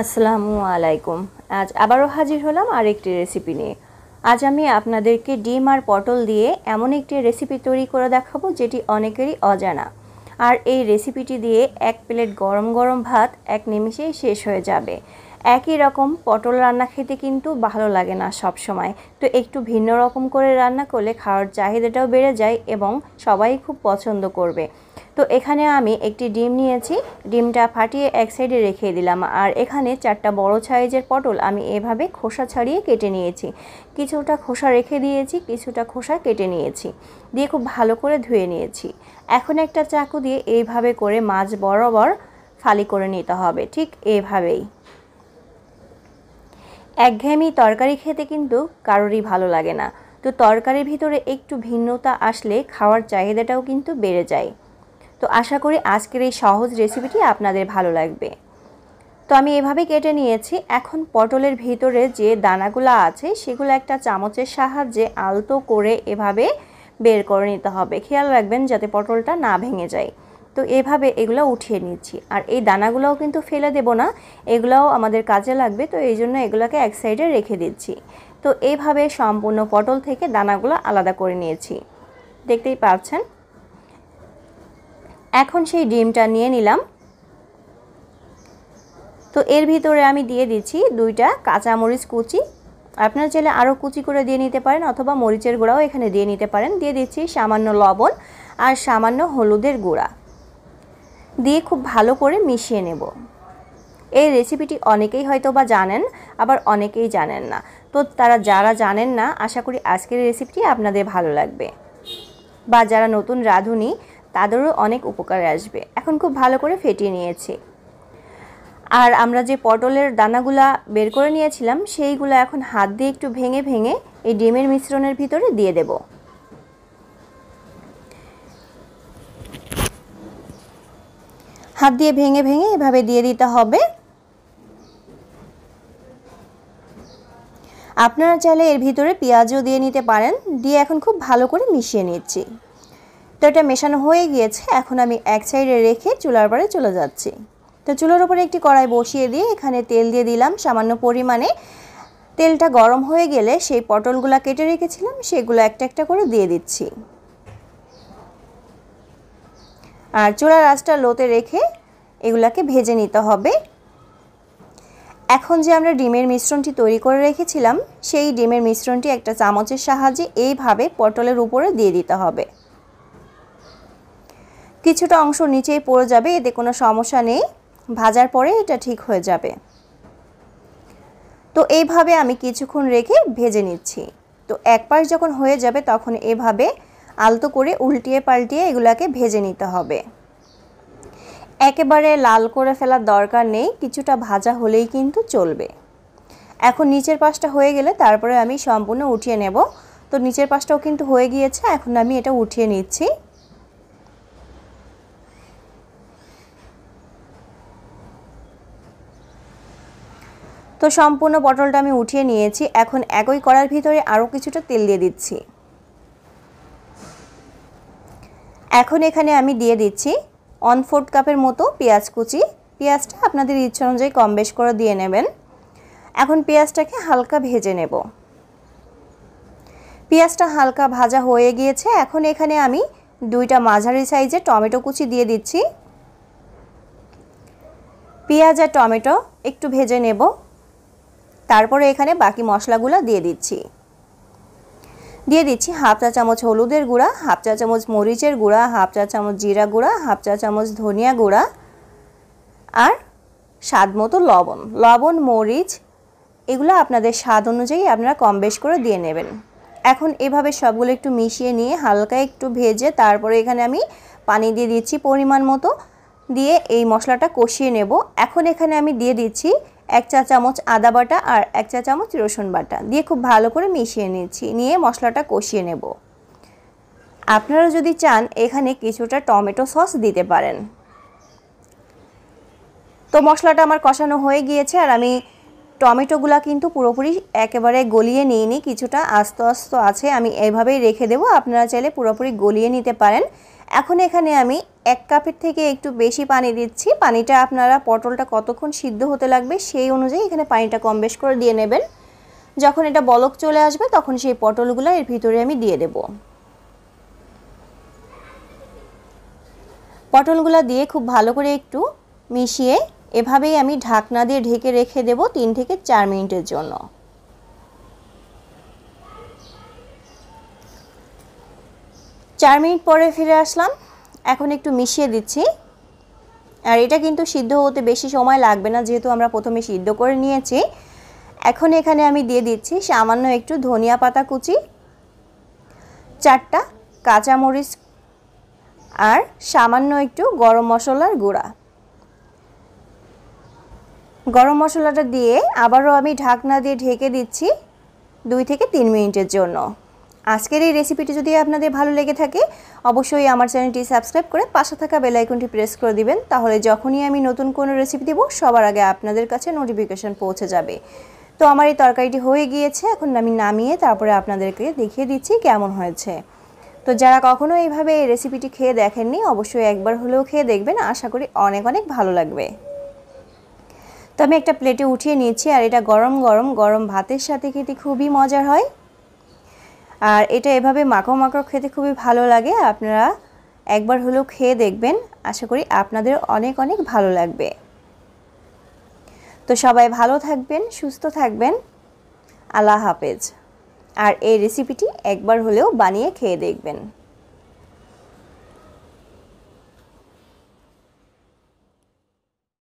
আসসালামু আলাইকুম আজ আবারও হাজির হলাম আরেকটি রেসিপি নিয়ে আজ আমি আপনাদেরকে ডিম আর পটল দিয়ে এমন একটি রেসিপি তৈরি করে দেখাবো যেটি অনেকেরই অজানা আর এই রেসিপিটি দিয়ে এক প্লেট গরম গরম ভাত এক নিমিষেই শেষ হয়ে যাবে একই রকম পটল রান্না খেতে কিন্তু ভালো লাগে না সব সময় তো একটু ভিন্ন রকম করে রান্না করলে খাওয়ার চাহিদাটাও বেড়ে যায় এবং সবাই খুব পছন্দ করবে তো এখানে আমি একটি ডিম নিয়েছি ডিমটা ফাটিয়ে এক সাইডে রেখে দিলাম আর এখানে চারটা বড় সাইজের পটল আমি এভাবে খোসা ছাড়িয়ে কেটে নিয়েছি কিছুটা খোসা রেখে দিয়েছি কিছুটা খোসা কেটে নিয়েছি দিয়ে খুব ভালো করে ধুয়ে নিয়েছি এখন একটা চাকু দিয়ে এইভাবে করে মাছ বরাবর ফালি করে নিতে হবে ঠিক এভাবেই একঘেয়েমি তরকারি খেতে কিন্তু কারোরই ভালো লাগে না তো তরকারির ভিতরে একটু ভিন্নতা আসলে খাওয়ার চাহিদাটাও কিন্তু বেড়ে যায় তো আশা করি আজকের এই সহজ রেসিপিটি আপনাদের ভালো লাগবে তো আমি এভাবে কেটে নিয়েছি এখন পটলের ভিতরে যে দানাগুলো আছে সেগুলো একটা চামচের সাহায্যে আলতো করে এভাবে বের করে নিতে হবে খেয়াল রাখবেন যাতে পটলটা না ভেঙে যায় তো এভাবে এগুলো উঠিয়ে নিচ্ছি আর এই দানাগুলোও কিন্তু ফেলে দেব না এগুলোও আমাদের কাজে লাগবে তো এই জন্য এগুলোকে এক সাইডে রেখে দিচ্ছি তো এইভাবে সম্পূর্ণ পটল থেকে দানাগুলো আলাদা করে নিয়েছি দেখতেই পাচ্ছেন এখন সেই ডিমটা নিয়ে নিলাম তো এর ভিতরে আমি দিয়ে দিচ্ছি দুইটা কাঁচামরিচ কুচি আপনার চাইলে আরও কুচি করে দিয়ে নিতে পারেন অথবা মরিচের গুঁড়াও এখানে দিয়ে নিতে পারেন দিয়ে দিচ্ছি সামান্য লবণ আর সামান্য হলুদের গুঁড়া দিয়ে খুব ভালো করে মিশিয়ে নেব এই রেসিপিটি অনেকেই হয়তো বা জানেন আবার অনেকেই জানেন না তো তারা যারা জানেন না আশা করি আজকের রেসিপিটি আপনাদের ভালো লাগবে বা যারা নতুন রাঁধুনি তাদেরও অনেক উপকারে আসবে এখন খুব ভালো করে ফেটিয়ে নিয়েছে আর আমরা যে পটলের দানাগুলা বের করে নিয়েছিলাম সেইগুলো এখন হাত দিয়ে একটু ভেঙে ভেঙে এই ডিমের মিশ্রণের ভিতরে দিয়ে দেবো হাত দিয়ে ভেঙে ভেঙে এভাবে দিয়ে দিতে হবে আপনারা চাইলে এর ভিতরে পেঁয়াজও দিয়ে নিতে পারেন দিয়ে এখন খুব ভালো করে মিশিয়ে নিচ্ছি তো এটা মেশানো হয়ে গিয়েছে এখন আমি এক সাইডে রেখে চুলার পরে চলে যাচ্ছি তো চুলার উপরে একটি কড়াই বসিয়ে দিয়ে এখানে তেল দিয়ে দিলাম সামান্য পরিমাণে তেলটা গরম হয়ে গেলে সেই পটলগুলো কেটে রেখেছিলাম সেগুলো একটা একটা করে দিয়ে দিচ্ছি আর চুলার রাসটা লোতে রেখে এগুলাকে ভেজে নিতে হবে এখন যে আমরা ডিমের মিশ্রণটি তৈরি করে রেখেছিলাম সেই ডিমের মিশ্রণটি একটা চামচের সাহায্যে এইভাবে পটলের উপরে দিয়ে দিতে হবে কিছুটা অংশ নিচেই পড়ে যাবে এতে কোনো সমস্যা নেই ভাজার পরে এটা ঠিক হয়ে যাবে তো এইভাবে আমি কিছুক্ষণ রেখে ভেজে নিচ্ছি তো এক পাশ যখন হয়ে যাবে তখন এভাবে আলতো করে উল্টিয়ে পাল্টিয়ে এগুলাকে ভেজে নিতে হবে একেবারে লাল করে ফেলার দরকার নেই কিছুটা ভাজা হলেই কিন্তু চলবে এখন নিচের পাশটা হয়ে গেলে তারপরে আমি সম্পূর্ণ উঠিয়ে নেব তো নিচের পাশটাও কিন্তু হয়ে গিয়েছে এখন আমি এটা উঠিয়ে নিচ্ছি তো সম্পূর্ণ পটলটা আমি উঠিয়ে নিয়েছি এখন একই করার ভিতরে আরও কিছুটা তেল দিয়ে দিচ্ছি এখন এখানে আমি দিয়ে দিচ্ছি ওয়ান ফোর্থ কাপের মতো পেঁয়াজ কুচি পেঁয়াজটা আপনাদের ইচ্ছা অনুযায়ী কম বেশ করে দিয়ে নেবেন এখন পেঁয়াজটাকে হালকা ভেজে নেব পেঁয়াজটা হালকা ভাজা হয়ে গিয়েছে এখন এখানে আমি দুইটা মাঝারি সাইজে টমেটো কুচি দিয়ে দিচ্ছি পেঁয়াজ আর টমেটো একটু ভেজে নেব তারপরে এখানে বাকি মশলাগুলো দিয়ে দিচ্ছি দিয়ে দিচ্ছি হাফ চা চামচ হলুদের গুঁড়া হাফ চা চামচ মরিচের গুঁড়া হাফ চা চামচ জিরা গুঁড়া হাফ চা চামচ ধনিয়া গুঁড়া আর স্বাদ মতো লবণ লবণ মরিচ এগুলো আপনাদের স্বাদ অনুযায়ী আপনারা কম বেশ করে দিয়ে নেবেন এখন এভাবে সবগুলো একটু মিশিয়ে নিয়ে হালকা একটু ভেজে তারপরে এখানে আমি পানি দিয়ে দিচ্ছি পরিমাণ মতো দিয়ে এই মশলাটা কষিয়ে নেব এখন এখানে আমি দিয়ে দিচ্ছি এক চা চামচ আদা বাটা আর এক চা চামচ রসুন বাটা দিয়ে খুব ভালো করে মিশিয়ে নিচ্ছি নিয়ে মশলাটা কষিয়ে নেব আপনারা যদি চান এখানে কিছুটা টমেটো সস দিতে পারেন তো মশলাটা আমার কষানো হয়ে গিয়েছে আর আমি টমেটোগুলা কিন্তু পুরোপুরি একেবারে গলিয়ে নিইনি কিছুটা আস্ত আস্ত আছে আমি এভাবেই রেখে দেবো আপনারা চাইলে পুরোপুরি গলিয়ে নিতে পারেন এখন এখানে আমি এক কাপের থেকে একটু বেশি পানি দিচ্ছি পানিটা আপনারা পটলটা কতক্ষণ সিদ্ধ হতে লাগবে সেই অনুযায়ী এখানে পানিটা কম বেশ করে দিয়ে নেবেন যখন এটা বলক চলে আসবে তখন সেই পটলগুলো এর ভিতরে আমি দিয়ে দেব পটলগুলো দিয়ে খুব ভালো করে একটু মিশিয়ে এভাবেই আমি ঢাকনা দিয়ে ঢেকে রেখে দেব তিন থেকে চার মিনিটের জন্য চার মিনিট পরে ফিরে আসলাম এখন একটু মিশিয়ে দিচ্ছি আর এটা কিন্তু সিদ্ধ হতে বেশি সময় লাগবে না যেহেতু আমরা প্রথমে সিদ্ধ করে নিয়েছি এখন এখানে আমি দিয়ে দিচ্ছি সামান্য একটু ধনিয়া পাতা কুচি চারটা কাঁচামরিচ আর সামান্য একটু গরম মশলার গুঁড়া গরম মশলাটা দিয়ে আবারও আমি ঢাকনা দিয়ে ঢেকে দিচ্ছি দুই থেকে তিন মিনিটের জন্য আজকের এই রেসিপিটি যদি আপনাদের ভালো লেগে থাকে অবশ্যই আমার চ্যানেলটি সাবস্ক্রাইব করে পাশে থাকা বেলাইকনটি প্রেস করে দিবেন তাহলে যখনই আমি নতুন কোনো রেসিপি দেবো সবার আগে আপনাদের কাছে নোটিফিকেশান পৌঁছে যাবে তো আমার এই তরকারিটি হয়ে গিয়েছে এখন আমি নামিয়ে তারপরে আপনাদেরকে দেখিয়ে দিচ্ছি কেমন হয়েছে তো যারা কখনও এইভাবে এই রেসিপিটি খেয়ে দেখেননি অবশ্যই একবার হলেও খেয়ে দেখবেন আশা করি অনেক অনেক ভালো লাগবে তো আমি একটা প্লেটে উঠিয়ে নিয়েছি আর এটা গরম গরম গরম ভাতের সাথে খেতে খুবই মজার হয় আর এটা এভাবে মাখো মাখো খেতে খুবই ভালো লাগে আপনারা একবার হলেও খেয়ে দেখবেন আশা করি আপনাদের অনেক অনেক ভালো লাগবে তো সবাই ভালো থাকবেন সুস্থ থাকবেন আল্লাহ হাফেজ আর এই রেসিপিটি একবার হলেও বানিয়ে খেয়ে দেখবেন